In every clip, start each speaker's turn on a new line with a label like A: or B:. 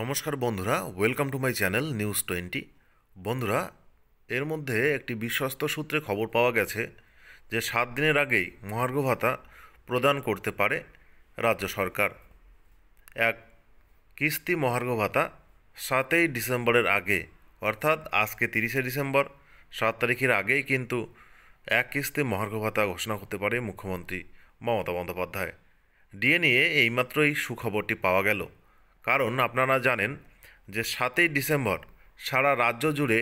A: নমস্কার বন্ধুরা welcome to my channel news twenty বন্ধুরা এর মধ্যে একটি বিশ্বস্ত সূত্রে খবর পাওয়া গেছে যে সাত দিনের আগেই মহার্ঘ ভাতা প্রদান করতে পারে রাজ্য সরকার এক কিস্তি মহার্ঘ ভাতা সাতই ডিসেম্বরের আগে অর্থাৎ আজকে তিরিশে ডিসেম্বর সাত তারিখের আগেই কিন্তু এক কিস্তি মহার্ঘ ভাতা ঘোষণা করতে পারে মুখ্যমন্ত্রী মমতা বন্দ্যোপাধ্যায় ডিএনএ এইমাত্রই সুখবরটি পাওয়া গেল কারণ আপনারা জানেন যে সাতই ডিসেম্বর সারা রাজ্য জুড়ে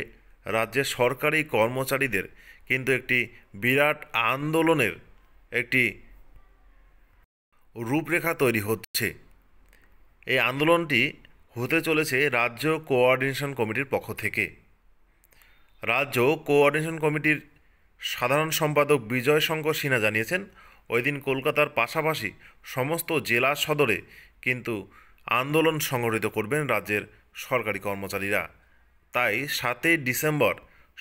A: রাজ্যের সরকারি কর্মচারীদের কিন্তু একটি বিরাট আন্দোলনের একটি রূপরেখা তৈরি হচ্ছে এই আন্দোলনটি হতে চলেছে রাজ্য কোঅর্ডিনেশন কমিটির পক্ষ থেকে রাজ্য কোঅর্ডিনেশন কমিটির সাধারণ সম্পাদক বিজয় শঙ্কর সিনহা জানিয়েছেন ওই দিন কলকাতার পাশাপাশি সমস্ত জেলা সদরে কিন্তু আন্দোলন সংগঠিত করবেন রাজ্যের সরকারি কর্মচারীরা তাই সাতই ডিসেম্বর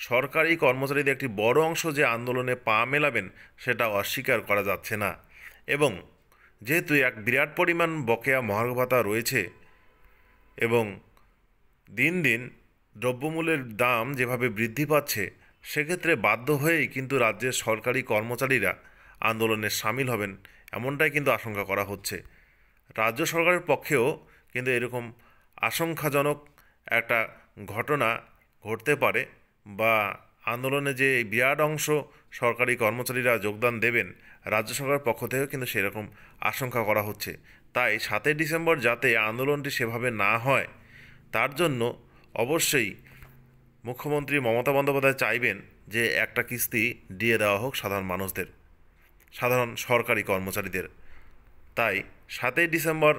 A: সরকারি কর্মচারীদের একটি বড় অংশ যে আন্দোলনে পা মেলাবেন সেটা অস্বীকার করা যাচ্ছে না এবং যেহেতু এক বিরাট পরিমাণ বকেয়া মহার্ঘ ভাতা রয়েছে এবং দিন দিন দ্রব্যমূল্যের দাম যেভাবে বৃদ্ধি পাচ্ছে সেক্ষেত্রে বাধ্য হয়েই কিন্তু রাজ্যের সরকারি কর্মচারীরা আন্দোলনে সামিল হবেন এমনটাই কিন্তু আশঙ্কা করা হচ্ছে রাজ্য সরকারের পক্ষেও কিন্তু এরকম আশঙ্কাজনক একটা ঘটনা ঘটতে পারে বা আন্দোলনে যে বিরাট অংশ সরকারি কর্মচারীরা যোগদান দেবেন রাজ্য সরকারের পক্ষ থেকেও কিন্তু সেরকম আশঙ্কা করা হচ্ছে তাই সাতই ডিসেম্বর যাতে আন্দোলনটি সেভাবে না হয় তার জন্য অবশ্যই মুখ্যমন্ত্রী মমতা বন্দ্যোপাধ্যায় চাইবেন যে একটা কিস্তি দিয়ে দেওয়া হোক সাধারণ মানুষদের সাধারণ সরকারি কর্মচারীদের তাই সাতই ডিসেম্বর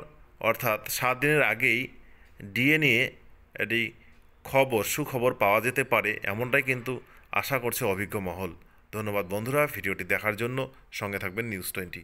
A: অর্থাৎ সাত দিনের আগেই ডিএ নিয়ে এটি খবর সুখবর পাওয়া যেতে পারে এমনটাই কিন্তু আশা করছে অভিজ্ঞ মহল ধন্যবাদ বন্ধুরা ভিডিওটি দেখার জন্য সঙ্গে থাকবেন নিউজ টোয়েন্টি